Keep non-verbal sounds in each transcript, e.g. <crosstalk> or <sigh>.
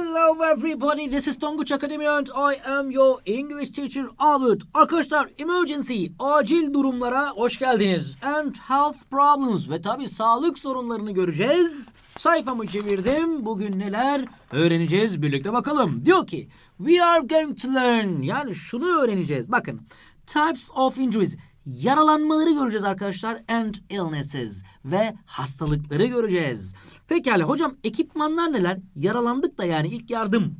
Hello everybody, this is Tonguç Akademi and I am your English teacher Albert. Arkadaşlar emergency, acil durumlara hoş geldiniz. And health problems ve tabi sağlık sorunlarını göreceğiz. Sayfamı çevirdim. Bugün neler öğreneceğiz birlikte bakalım. Diyor ki, we are going to learn. Yani şunu öğreneceğiz. Bakın, types of injuries yaralanmaları göreceğiz arkadaşlar. And illnesses ve hastalıkları göreceğiz. Pekala hocam ekipmanlar neler? Yaralandık da yani ilk yardım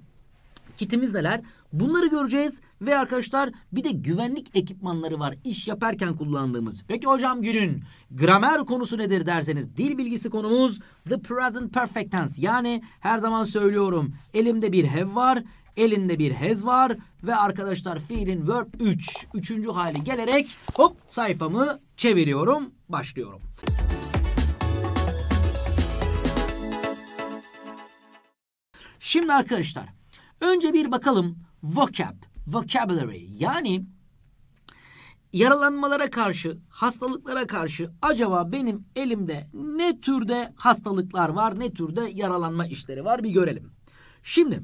kitimiz neler? Bunları göreceğiz ve arkadaşlar bir de güvenlik ekipmanları var iş yaparken kullandığımız. Peki hocam günün gramer konusu nedir derseniz dil bilgisi konumuz the present perfect tense. Yani her zaman söylüyorum elimde bir have var Elinde bir hez var ve arkadaşlar fiilin verb 3. Üçüncü hali gelerek hop sayfamı çeviriyorum. Başlıyorum. Şimdi arkadaşlar önce bir bakalım vocab, vocabulary yani yaralanmalara karşı, hastalıklara karşı acaba benim elimde ne türde hastalıklar var, ne türde yaralanma işleri var bir görelim. Şimdi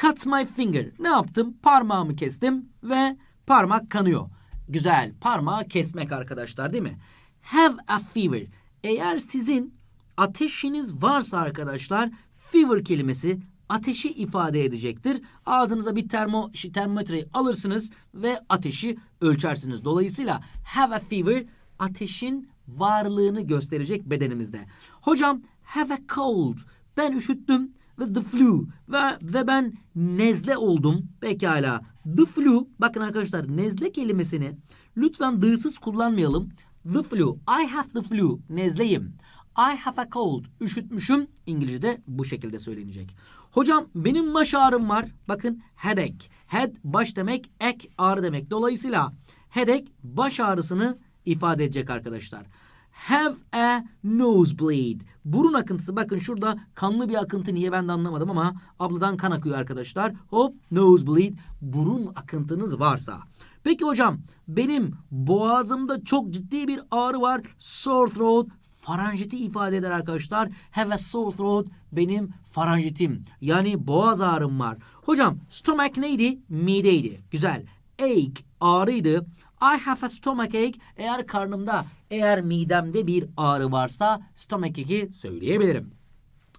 cut my finger. Ne yaptım? Parmağımı kestim ve parmak kanıyor. Güzel. Parmağı kesmek arkadaşlar değil mi? Have a fever. Eğer sizin ateşiniz varsa arkadaşlar fever kelimesi ateşi ifade edecektir. Ağzınıza bir termo, termometreyi alırsınız ve ateşi ölçersiniz. Dolayısıyla have a fever ateşin varlığını gösterecek bedenimizde. Hocam have a cold. Ben üşüttüm ve the flu ve, ve ben nezle oldum. Pekala. The flu bakın arkadaşlar nezle kelimesini lütfen dığsız kullanmayalım. The flu. I have the flu. Nezleyim. I have a cold. Üşütmüşüm. İngilizce'de bu şekilde söylenecek. Hocam benim baş ağrım var. Bakın headache. Head baş demek, ek ağrı demek. Dolayısıyla headache baş ağrısını ifade edecek arkadaşlar have a nosebleed. Burun akıntısı bakın şurada kanlı bir akıntı niye ben de anlamadım ama abladan kan akıyor arkadaşlar. Hop nosebleed burun akıntınız varsa. Peki hocam benim boğazımda çok ciddi bir ağrı var. Sore throat faranjiti ifade eder arkadaşlar. Have a sore throat benim faranjitim. Yani boğaz ağrım var. Hocam stomach neydi? Mideydi. Güzel. Ache ağrıydı. I have a stomach ache. Eğer karnımda, eğer midemde bir ağrı varsa stomach ache'i söyleyebilirim.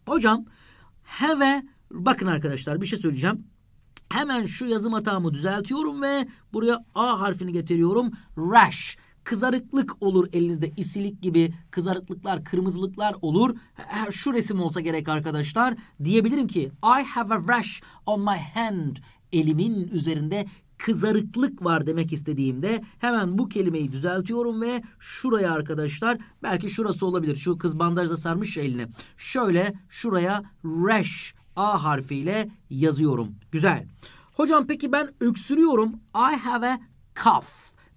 Hocam have a, bakın arkadaşlar bir şey söyleyeceğim. Hemen şu yazım hatamı düzeltiyorum ve buraya A harfini getiriyorum. Rash kızarıklık olur elinizde isilik gibi kızarıklıklar, kırmızılıklar olur. Şu resim olsa gerek arkadaşlar. Diyebilirim ki I have a rash on my hand. Elimin üzerinde kızarıklık var demek istediğimde hemen bu kelimeyi düzeltiyorum ve şuraya arkadaşlar belki şurası olabilir. Şu kız bandajla sarmış elini. Şöyle şuraya rash A harfiyle yazıyorum. Güzel. Hocam peki ben öksürüyorum. I have a cough.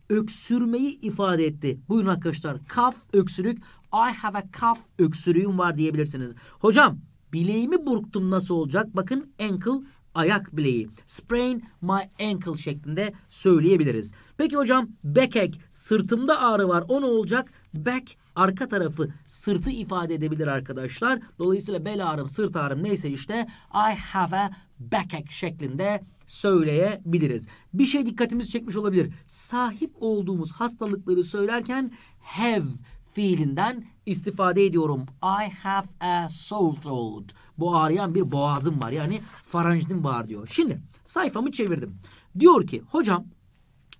Öksürmeyi ifade etti. Buyurun arkadaşlar. Cough öksürük. I have a cough öksürüğüm var diyebilirsiniz. Hocam bileğimi burktum nasıl olacak? Bakın ankle ayak bileği. Sprain my ankle şeklinde söyleyebiliriz. Peki hocam backache sırtımda ağrı var o ne olacak? Back arka tarafı sırtı ifade edebilir arkadaşlar. Dolayısıyla bel ağrım sırt ağrım neyse işte I have a backache şeklinde söyleyebiliriz. Bir şey dikkatimizi çekmiş olabilir. Sahip olduğumuz hastalıkları söylerken have fiilinden istifade ediyorum. I have a sore throat. Bu ağrıyan bir boğazım var. Yani faranjitim var diyor. Şimdi sayfamı çevirdim. Diyor ki hocam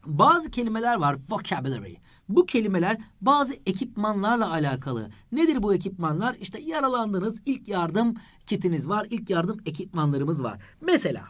bazı kelimeler var vocabulary. Bu kelimeler bazı ekipmanlarla alakalı. Nedir bu ekipmanlar? İşte yaralandınız, ilk yardım kitiniz var, İlk yardım ekipmanlarımız var. Mesela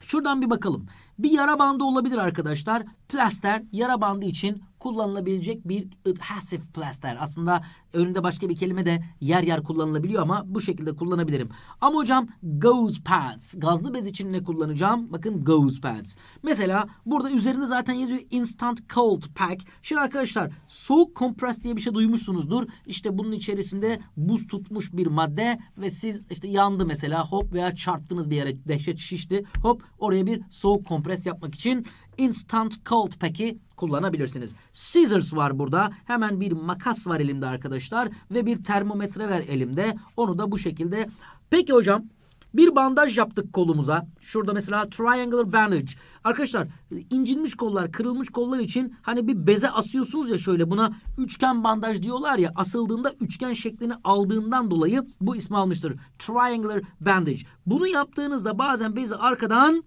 şuradan bir bakalım. Bir yara bandı olabilir arkadaşlar. Plaster yara bandı için kullanılabilecek bir adhesive plaster. Aslında önünde başka bir kelime de yer yer kullanılabiliyor ama bu şekilde kullanabilirim. Ama hocam gauze pads. Gazlı bez için ne kullanacağım? Bakın gauze pads. Mesela burada üzerinde zaten yazıyor instant cold pack. Şimdi arkadaşlar soğuk kompres diye bir şey duymuşsunuzdur. İşte bunun içerisinde buz tutmuş bir madde ve siz işte yandı mesela hop veya çarptınız bir yere dehşet şişti. Hop oraya bir soğuk kompres kompres yapmak için Instant Cold Pack'i kullanabilirsiniz. Scissors var burada. Hemen bir makas var elimde arkadaşlar. Ve bir termometre ver elimde. Onu da bu şekilde. Peki hocam bir bandaj yaptık kolumuza. Şurada mesela triangular bandage. Arkadaşlar incinmiş kollar, kırılmış kollar için hani bir beze asıyorsunuz ya şöyle buna üçgen bandaj diyorlar ya. Asıldığında üçgen şeklini aldığından dolayı bu ismi almıştır. Triangular bandage. Bunu yaptığınızda bazen bezi arkadan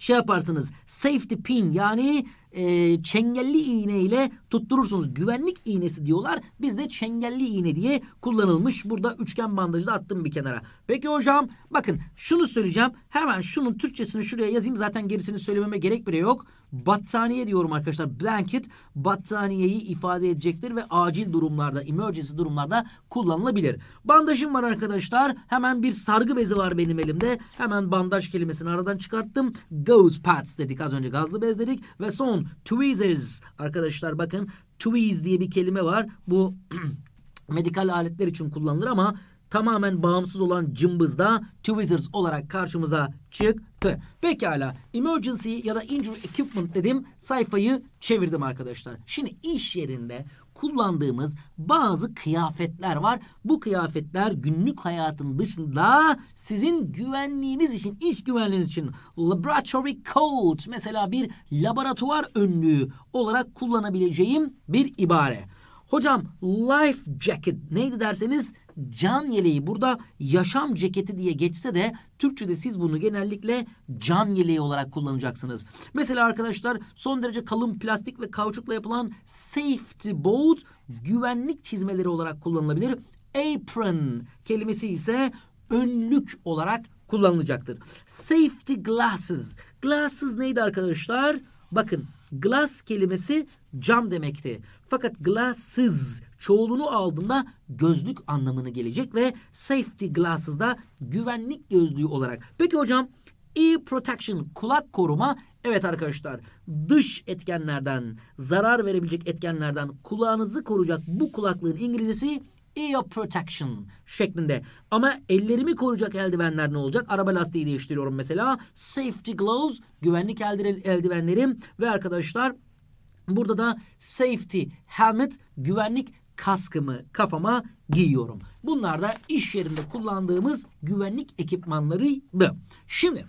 şey yaparsınız. Safety pin yani e, çengelli iğne ile tutturursunuz. Güvenlik iğnesi diyorlar. Bizde çengelli iğne diye kullanılmış. Burada üçgen bandajı da attım bir kenara. Peki hocam bakın şunu söyleyeceğim. Hemen şunun Türkçesini şuraya yazayım. Zaten gerisini söylememe gerek bile yok. Battaniye diyorum arkadaşlar. Blanket battaniyeyi ifade edecektir ve acil durumlarda, emergency durumlarda kullanılabilir. Bandajım var arkadaşlar. Hemen bir sargı bezi var benim elimde. Hemen bandaj kelimesini aradan çıkarttım. Gauze pads dedik az önce gazlı bez dedik ve son tweezers arkadaşlar bakın tweez diye bir kelime var. Bu <clears throat> medikal aletler için kullanılır ama tamamen bağımsız olan cımbızda tweezers olarak karşımıza çıktı. Pekala emergency ya da injury equipment dedim sayfayı çevirdim arkadaşlar. Şimdi iş yerinde kullandığımız bazı kıyafetler var. Bu kıyafetler günlük hayatın dışında sizin güvenliğiniz için, iş güvenliğiniz için laboratory coat mesela bir laboratuvar önlüğü olarak kullanabileceğim bir ibare. Hocam life jacket neydi derseniz can yeleği burada yaşam ceketi diye geçse de Türkçe'de siz bunu genellikle can yeleği olarak kullanacaksınız. Mesela arkadaşlar son derece kalın plastik ve kauçukla yapılan safety boat güvenlik çizmeleri olarak kullanılabilir. Apron kelimesi ise önlük olarak kullanılacaktır. Safety glasses. Glasses neydi arkadaşlar? Bakın Glass kelimesi cam demekti. Fakat glasses çoğulunu aldığında gözlük anlamını gelecek ve safety glasses da güvenlik gözlüğü olarak. Peki hocam ear protection kulak koruma Evet arkadaşlar dış etkenlerden zarar verebilecek etkenlerden kulağınızı koruyacak bu kulaklığın İngilizcesi ear protection şeklinde. Ama ellerimi koruyacak eldivenler ne olacak? Araba lastiği değiştiriyorum mesela. Safety gloves, güvenlik eldivenlerim ve arkadaşlar burada da safety helmet, güvenlik kaskımı kafama giyiyorum. Bunlar da iş yerinde kullandığımız güvenlik ekipmanlarıydı. Şimdi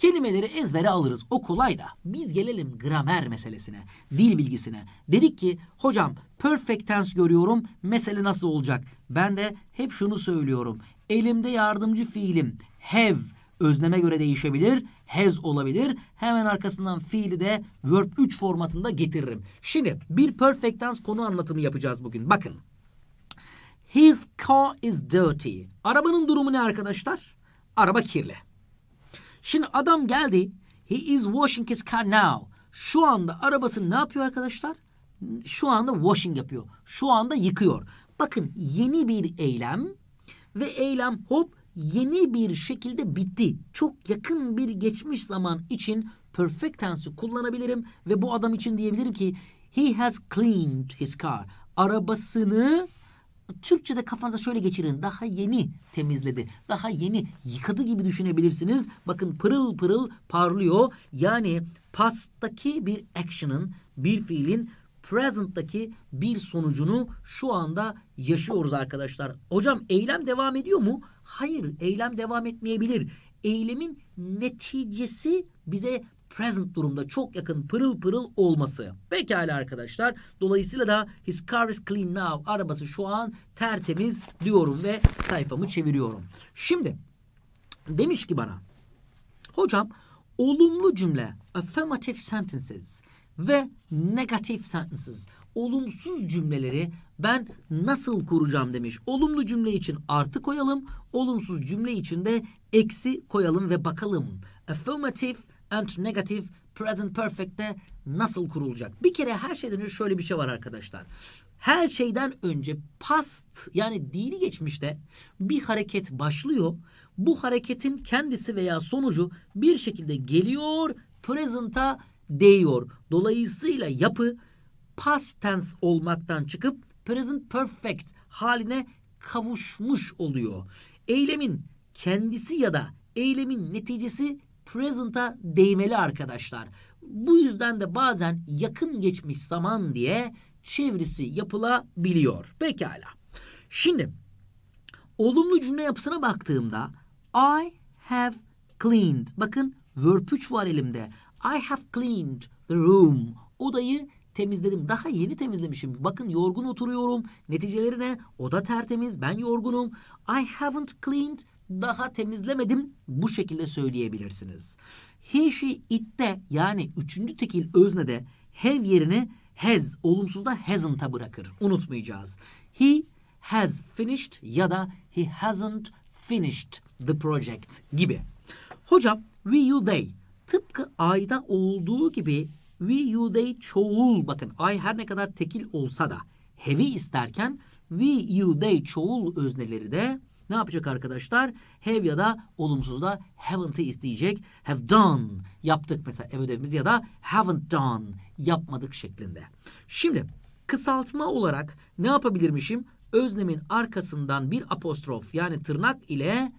Kelimeleri ezbere alırız o kolay da. Biz gelelim gramer meselesine, dil bilgisine. Dedik ki hocam perfect tense görüyorum mesele nasıl olacak? Ben de hep şunu söylüyorum. Elimde yardımcı fiilim have özneme göre değişebilir, has olabilir. Hemen arkasından fiili de verb 3 formatında getiririm. Şimdi bir perfect tense konu anlatımı yapacağız bugün. Bakın. His car is dirty. Arabanın durumu ne arkadaşlar? Araba kirli. Şimdi adam geldi. He is washing his car now. Şu anda arabasını ne yapıyor arkadaşlar? Şu anda washing yapıyor. Şu anda yıkıyor. Bakın yeni bir eylem ve eylem hop yeni bir şekilde bitti. Çok yakın bir geçmiş zaman için perfect tense'i kullanabilirim ve bu adam için diyebilirim ki he has cleaned his car. Arabasını Türkçe'de kafanıza şöyle geçirin. Daha yeni temizledi. Daha yeni yıkadı gibi düşünebilirsiniz. Bakın pırıl pırıl parlıyor. Yani past'taki bir action'ın, bir fiilin present'taki bir sonucunu şu anda yaşıyoruz arkadaşlar. Hocam eylem devam ediyor mu? Hayır, eylem devam etmeyebilir. Eylemin neticesi bize present durumda çok yakın pırıl pırıl olması. Pekala arkadaşlar. Dolayısıyla da his car is clean now. Arabası şu an tertemiz diyorum ve sayfamı çeviriyorum. Şimdi demiş ki bana hocam olumlu cümle affirmative sentences ve negative sentences olumsuz cümleleri ben nasıl kuracağım demiş. Olumlu cümle için artı koyalım, olumsuz cümle için de eksi koyalım ve bakalım. Affirmative and negative present perfect'te nasıl kurulacak? Bir kere her şeyden önce şöyle bir şey var arkadaşlar. Her şeyden önce past yani dini geçmişte bir hareket başlıyor. Bu hareketin kendisi veya sonucu bir şekilde geliyor, present'a değiyor. Dolayısıyla yapı past tense olmaktan çıkıp present perfect haline kavuşmuş oluyor. Eylemin kendisi ya da eylemin neticesi present'a değmeli arkadaşlar. Bu yüzden de bazen yakın geçmiş zaman diye çevresi yapılabiliyor. Pekala. Şimdi olumlu cümle yapısına baktığımda I have cleaned. Bakın verb 3 var elimde. I have cleaned the room. Odayı temizledim. Daha yeni temizlemişim. Bakın yorgun oturuyorum. Neticeleri ne? Oda tertemiz. Ben yorgunum. I haven't cleaned daha temizlemedim bu şekilde söyleyebilirsiniz. Heşi itte yani üçüncü tekil öznede have yerini has olumsuzda hasn't'a bırakır. Unutmayacağız. He has finished ya da he hasn't finished the project gibi. Hocam we you they tıpkı I'da olduğu gibi we you they çoğul bakın I her ne kadar tekil olsa da heavy isterken we you they çoğul özneleri de ne yapacak arkadaşlar? Have ya da olumsuz da haven't'ı isteyecek. Have done yaptık mesela ev ödevimizi ya da haven't done yapmadık şeklinde. Şimdi kısaltma olarak ne yapabilirmişim? Öznemin arkasından bir apostrof yani tırnak ile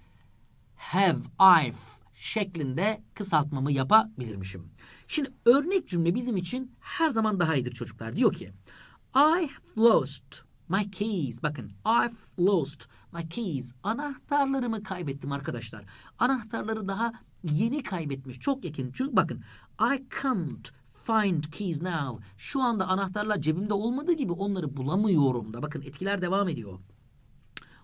have, I've şeklinde kısaltmamı yapabilirmişim. Şimdi örnek cümle bizim için her zaman daha iyidir çocuklar. Diyor ki I lost My keys. Bakın. I've lost my keys. Anahtarlarımı kaybettim arkadaşlar. Anahtarları daha yeni kaybetmiş. Çok yakın. Çünkü bakın. I can't find keys now. Şu anda anahtarlar cebimde olmadığı gibi onları bulamıyorum da. Bakın etkiler devam ediyor.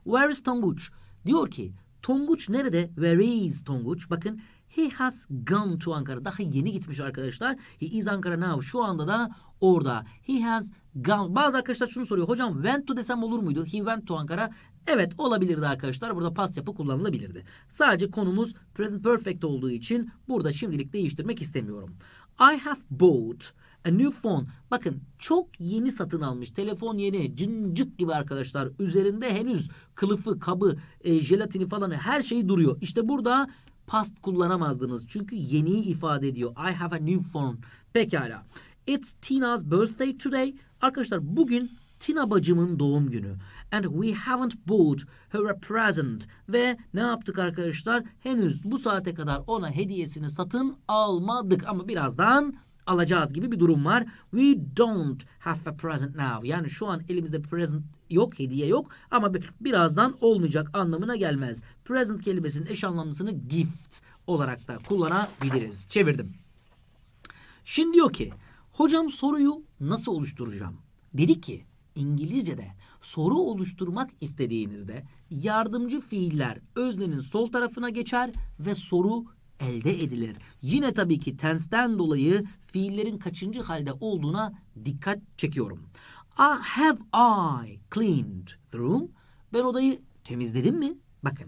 Where is Tonguç? Diyor ki Tonguç nerede? Where is Tonguç? Bakın He has gone to Ankara. Daha yeni gitmiş arkadaşlar. He is Ankara now. Şu anda da orada. He has gone. Bazı arkadaşlar şunu soruyor. Hocam went to desem olur muydu? He went to Ankara. Evet olabilirdi arkadaşlar. Burada past yapı kullanılabilirdi. Sadece konumuz present perfect olduğu için burada şimdilik değiştirmek istemiyorum. I have bought a new phone. Bakın çok yeni satın almış. Telefon yeni. Cincik gibi arkadaşlar. Üzerinde henüz kılıfı, kabı, e, jelatini falan her şey duruyor. İşte burada past kullanamazdınız. Çünkü yeniyi ifade ediyor. I have a new phone. Pekala. It's Tina's birthday today. Arkadaşlar bugün Tina bacımın doğum günü. And we haven't bought her a present. Ve ne yaptık arkadaşlar? Henüz bu saate kadar ona hediyesini satın almadık. Ama birazdan alacağız gibi bir durum var. We don't have a present now. Yani şu an elimizde present yok, hediye yok ama birazdan olmayacak anlamına gelmez. Present kelimesinin eş anlamlısını gift olarak da kullanabiliriz. Çevirdim. Şimdi diyor ki hocam soruyu nasıl oluşturacağım? Dedi ki İngilizce'de soru oluşturmak istediğinizde yardımcı fiiller öznenin sol tarafına geçer ve soru elde edilir. Yine tabii ki tensten dolayı fiillerin kaçıncı halde olduğuna dikkat çekiyorum. I have I cleaned the room? Ben odayı temizledim mi? Bakın.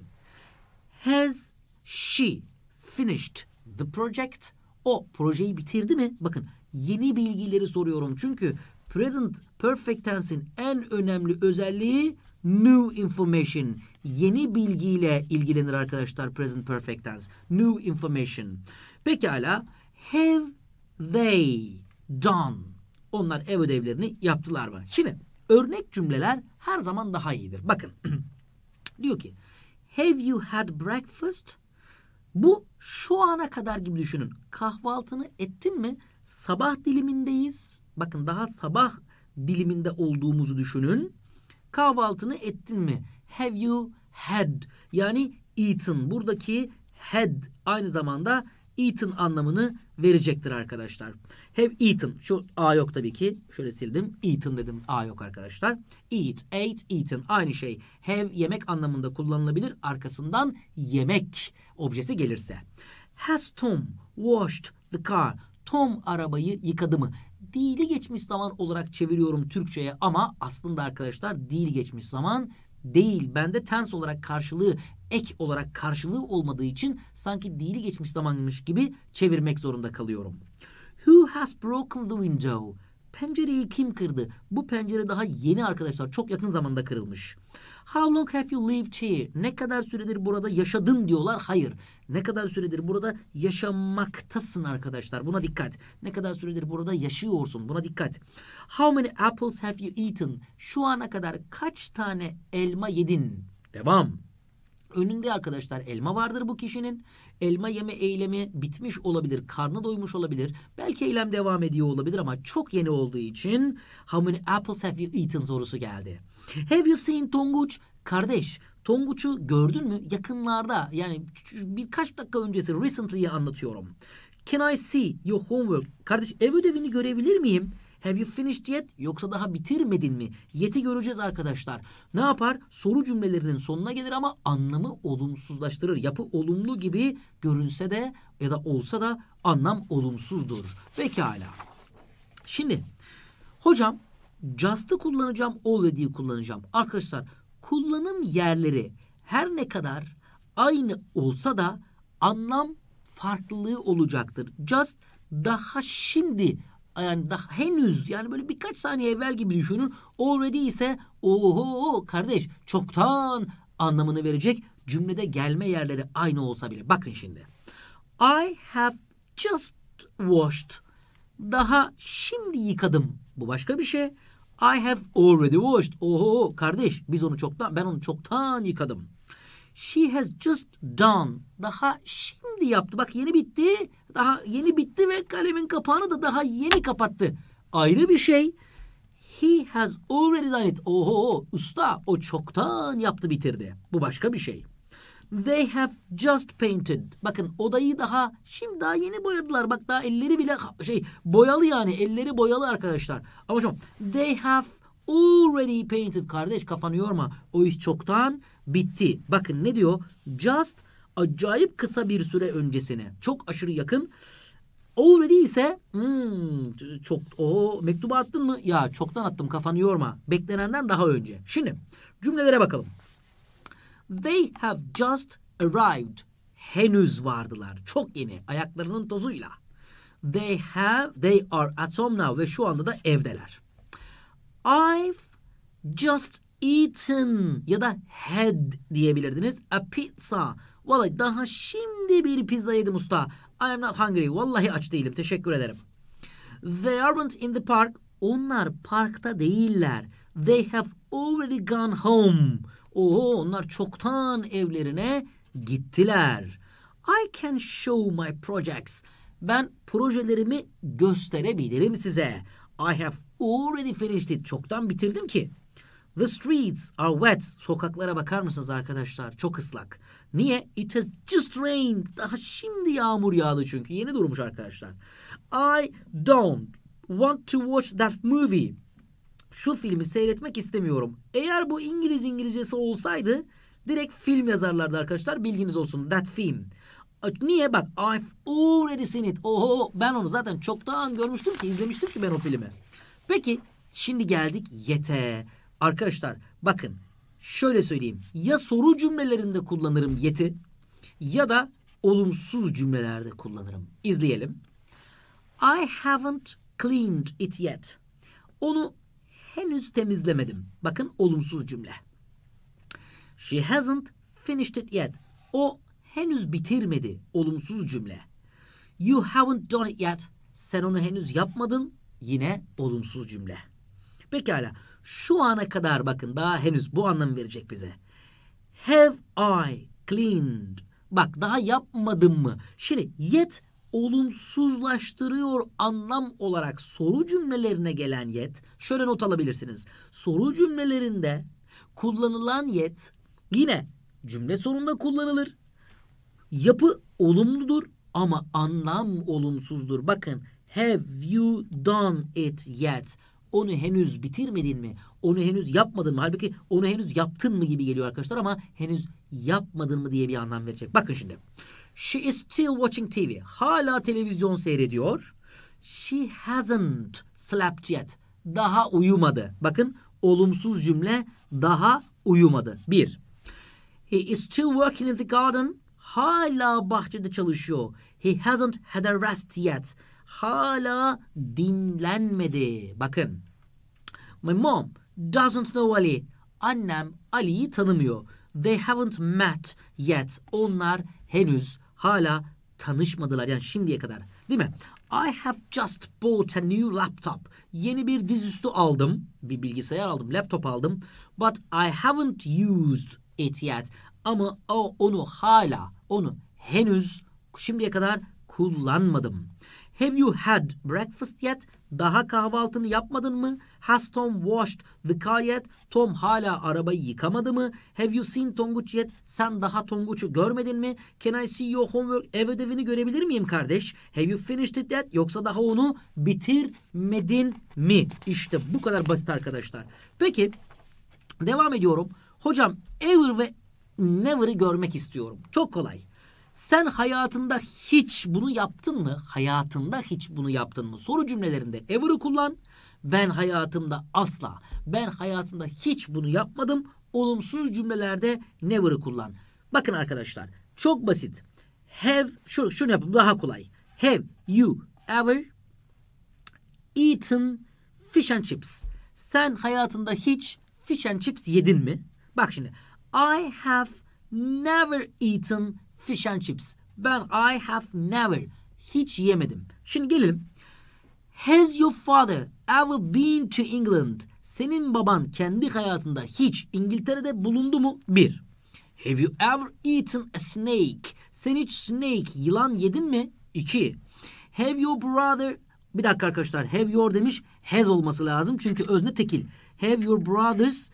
Has she finished the project? O projeyi bitirdi mi? Bakın yeni bilgileri soruyorum çünkü present perfect tense'in en önemli özelliği new information yeni bilgiyle ilgilenir arkadaşlar present perfect tense. New information. Pekala have they done? Onlar ev ödevlerini yaptılar mı? Şimdi örnek cümleler her zaman daha iyidir. Bakın <clears throat> diyor ki have you had breakfast? Bu şu ana kadar gibi düşünün. Kahvaltını ettin mi? Sabah dilimindeyiz. Bakın daha sabah diliminde olduğumuzu düşünün. Kahvaltını ettin mi? Have you had? Yani eaten. Buradaki had aynı zamanda eaten anlamını verecektir arkadaşlar. Have eaten. Şu A yok tabii ki. Şöyle sildim. Eaten dedim. A yok arkadaşlar. Eat, ate, eaten. Aynı şey. Have yemek anlamında kullanılabilir. Arkasından yemek objesi gelirse. Has Tom washed the car? Tom arabayı yıkadı mı? fiili geçmiş zaman olarak çeviriyorum Türkçe'ye ama aslında arkadaşlar dil geçmiş zaman değil. Bende tens olarak karşılığı ek olarak karşılığı olmadığı için sanki değil geçmiş zamanmış gibi çevirmek zorunda kalıyorum. Who has broken the window? Pencereyi kim kırdı? Bu pencere daha yeni arkadaşlar. Çok yakın zamanda kırılmış. How long have you lived here? Ne kadar süredir burada yaşadın diyorlar. Hayır. Ne kadar süredir burada yaşamaktasın arkadaşlar. Buna dikkat. Ne kadar süredir burada yaşıyorsun. Buna dikkat. How many apples have you eaten? Şu ana kadar kaç tane elma yedin? Devam. Önünde arkadaşlar elma vardır bu kişinin. Elma yeme eylemi bitmiş olabilir. Karnı doymuş olabilir. Belki eylem devam ediyor olabilir ama çok yeni olduğu için how many apples have you eaten sorusu geldi. Have you seen Tonguç? Kardeş Tonguç'u gördün mü? Yakınlarda yani birkaç dakika öncesi recently'yi anlatıyorum. Can I see your homework? Kardeş ev ödevini görebilir miyim? Have you finished yet? Yoksa daha bitirmedin mi? Yet'i göreceğiz arkadaşlar. Ne yapar? Soru cümlelerinin sonuna gelir ama anlamı olumsuzlaştırır. Yapı olumlu gibi görünse de ya da olsa da anlam olumsuzdur. Pekala. Şimdi hocam just'ı kullanacağım, already'yi kullanacağım. Arkadaşlar kullanım yerleri her ne kadar aynı olsa da anlam farklılığı olacaktır. Just daha şimdi yani daha henüz yani böyle birkaç saniye evvel gibi düşünün. Already ise oho kardeş çoktan anlamını verecek cümlede gelme yerleri aynı olsa bile. Bakın şimdi. I have just washed. Daha şimdi yıkadım. Bu başka bir şey. I have already washed. Oho kardeş biz onu çoktan ben onu çoktan yıkadım. She has just done. Daha şimdi yaptı. Bak yeni bitti. Daha yeni bitti ve kalemin kapağını da daha yeni kapattı. Ayrı bir şey. He has already done it. Oho usta o çoktan yaptı bitirdi. Bu başka bir şey. They have just painted. Bakın odayı daha şimdi daha yeni boyadılar. Bak daha elleri bile şey boyalı yani. Elleri boyalı arkadaşlar. Ama şu they have already painted kardeş kafanı yorma. O iş çoktan bitti. Bakın ne diyor? Just acayip kısa bir süre öncesine. Çok aşırı yakın. Already ise hmm, çok o mektubu attın mı? Ya çoktan attım kafanı yorma. Beklenenden daha önce. Şimdi cümlelere bakalım. They have just arrived. Henüz vardılar. Çok yeni. Ayaklarının tozuyla. They have, they are at home now ve şu anda da evdeler. I've just eaten ya da had diyebilirdiniz. A pizza. Vallahi daha şimdi bir pizza yedim usta. I am not hungry. Vallahi aç değilim. Teşekkür ederim. They aren't in the park. Onlar parkta değiller. They have already gone home. Oo onlar çoktan evlerine gittiler. I can show my projects. Ben projelerimi gösterebilirim size. I have already finished it. Çoktan bitirdim ki. The streets are wet. Sokaklara bakar mısınız arkadaşlar? Çok ıslak. Niye? It has just rained. Daha şimdi yağmur yağdı çünkü. Yeni durmuş arkadaşlar. I don't want to watch that movie şu filmi seyretmek istemiyorum. Eğer bu İngiliz İngilizcesi olsaydı direkt film yazarlardı arkadaşlar. Bilginiz olsun. That film. Niye? Bak I've already seen it. Oho ben onu zaten çoktan görmüştüm ki izlemiştim ki ben o filmi. Peki şimdi geldik yete. Arkadaşlar bakın şöyle söyleyeyim. Ya soru cümlelerinde kullanırım yeti ya da olumsuz cümlelerde kullanırım. İzleyelim. I haven't cleaned it yet. Onu henüz temizlemedim. Bakın olumsuz cümle. She hasn't finished it yet. O henüz bitirmedi. Olumsuz cümle. You haven't done it yet. Sen onu henüz yapmadın. Yine olumsuz cümle. Pekala. Şu ana kadar bakın daha henüz bu anlamı verecek bize. Have I cleaned? Bak daha yapmadım mı? Şimdi yet olumsuzlaştırıyor anlam olarak soru cümlelerine gelen yet şöyle not alabilirsiniz. Soru cümlelerinde kullanılan yet yine cümle sonunda kullanılır. Yapı olumludur ama anlam olumsuzdur. Bakın have you done it yet? Onu henüz bitirmedin mi? Onu henüz yapmadın mı? Halbuki onu henüz yaptın mı gibi geliyor arkadaşlar ama henüz yapmadın mı diye bir anlam verecek. Bakın şimdi. She is still watching TV. Hala televizyon seyrediyor. She hasn't slept yet. Daha uyumadı. Bakın olumsuz cümle daha uyumadı. Bir. He is still working in the garden. Hala bahçede çalışıyor. He hasn't had a rest yet. Hala dinlenmedi. Bakın. My mom doesn't know Ali. Annem Ali'yi tanımıyor. They haven't met yet. Onlar henüz hala tanışmadılar. Yani şimdiye kadar. Değil mi? I have just bought a new laptop. Yeni bir dizüstü aldım. Bir bilgisayar aldım. Laptop aldım. But I haven't used it yet. Ama o, onu hala, onu henüz şimdiye kadar kullanmadım. Have you had breakfast yet? Daha kahvaltını yapmadın mı? Has Tom washed the car yet? Tom hala arabayı yıkamadı mı? Have you seen Tonguç yet? Sen daha Tonguç'u görmedin mi? Can I see your homework? Ev ödevini görebilir miyim kardeş? Have you finished it yet? Yoksa daha onu bitirmedin mi? İşte bu kadar basit arkadaşlar. Peki devam ediyorum. Hocam ever ve never'ı görmek istiyorum. Çok kolay. Sen hayatında hiç bunu yaptın mı? Hayatında hiç bunu yaptın mı? Soru cümlelerinde ever'ı kullan. Ben hayatımda asla, ben hayatımda hiç bunu yapmadım. Olumsuz cümlelerde never'ı kullan. Bakın arkadaşlar çok basit. Have, şu, şunu yapın daha kolay. Have you ever eaten fish and chips? Sen hayatında hiç fish and chips yedin mi? Bak şimdi. I have never eaten fish and chips. Ben I have never hiç yemedim. Şimdi gelelim. Has your father ever been to England? Senin baban kendi hayatında hiç İngiltere'de bulundu mu? Bir. Have you ever eaten a snake? Sen hiç snake, yılan yedin mi? İki. Have your brother... Bir dakika arkadaşlar. Have your demiş. Has olması lazım. Çünkü özne tekil. Have your brothers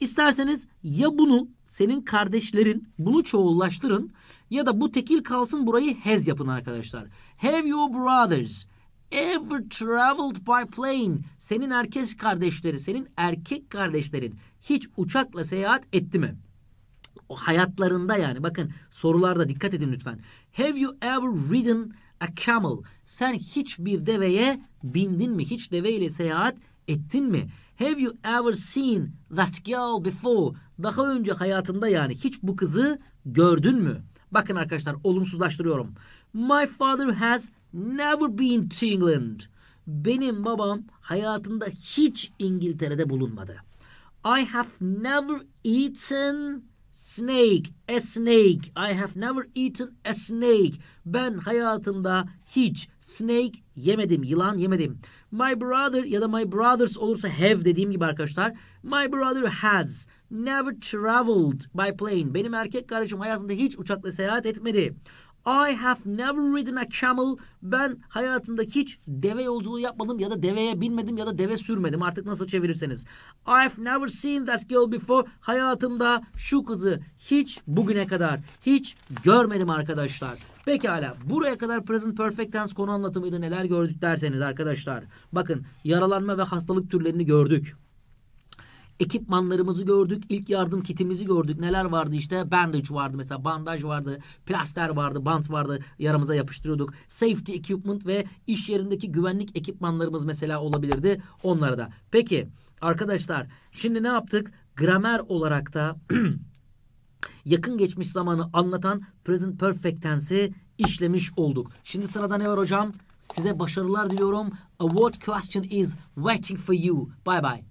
İsterseniz ya bunu senin kardeşlerin bunu çoğullaştırın ya da bu tekil kalsın burayı has yapın arkadaşlar. Have your brothers ever traveled by plane? Senin erkek kardeşleri, senin erkek kardeşlerin hiç uçakla seyahat etti mi? O hayatlarında yani bakın sorularda dikkat edin lütfen. Have you ever ridden a camel? Sen hiç bir deveye bindin mi? Hiç deveyle seyahat ettin mi? Have you ever seen that girl before? Daha önce hayatında yani hiç bu kızı gördün mü? Bakın arkadaşlar olumsuzlaştırıyorum. My father has never been to England. Benim babam hayatında hiç İngiltere'de bulunmadı. I have never eaten snake, a snake. I have never eaten a snake. Ben hayatımda hiç snake yemedim, yılan yemedim. My brother ya da my brothers olursa have dediğim gibi arkadaşlar. My brother has never traveled by plane. Benim erkek kardeşim hayatında hiç uçakla seyahat etmedi. I have never ridden a camel. Ben hayatımda hiç deve yolculuğu yapmadım ya da deveye binmedim ya da deve sürmedim. Artık nasıl çevirirseniz. I've never seen that girl before. Hayatımda şu kızı hiç bugüne kadar hiç görmedim arkadaşlar. Pekala buraya kadar present perfect tense konu anlatımıydı neler gördük derseniz arkadaşlar. Bakın yaralanma ve hastalık türlerini gördük. Ekipmanlarımızı gördük. ilk yardım kitimizi gördük. Neler vardı işte? Bandage vardı mesela. Bandaj vardı. Plaster vardı. Bant vardı. Yaramıza yapıştırıyorduk. Safety equipment ve iş yerindeki güvenlik ekipmanlarımız mesela olabilirdi. Onlara da. Peki arkadaşlar şimdi ne yaptık? Gramer olarak da <clears throat> yakın geçmiş zamanı anlatan present perfect tense'i işlemiş olduk. Şimdi sırada ne var hocam? Size başarılar diliyorum. A word question is waiting for you. Bye bye.